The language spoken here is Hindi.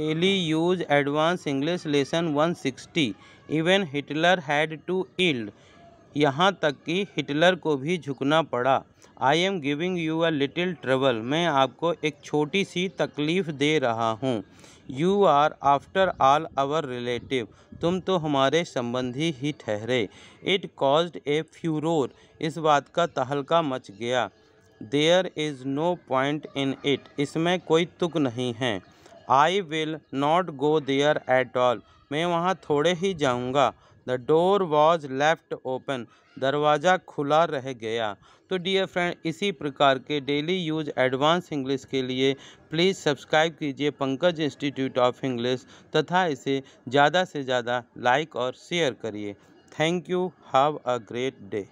use advance advanced lesson one 160 even Hitler had to yield यहाँ तक कि हिटलर को भी झुकना पड़ा I am giving you a little trouble मैं आपको एक छोटी सी तकलीफ़ दे रहा हूँ you are after all our relative तुम तो हमारे संबंधी ही ठहरे इट कॉज्ड ए फ्यूरोर इस बात का तहलका मच गया there is no point in it इसमें कोई तुक नहीं है I will not go there at all मैं वहाँ थोड़े ही जाऊँगा the door was left open दरवाज़ा खुला रह गया तो डियर फ्रेंड इसी प्रकार के डेली यूज एडवांस इंग्लिश के लिए प्लीज़ सब्सक्राइब कीजिए पंकज इंस्टीट्यूट ऑफ इंग्लिश तथा इसे ज़्यादा से ज़्यादा लाइक और शेयर करिए thank you have a great day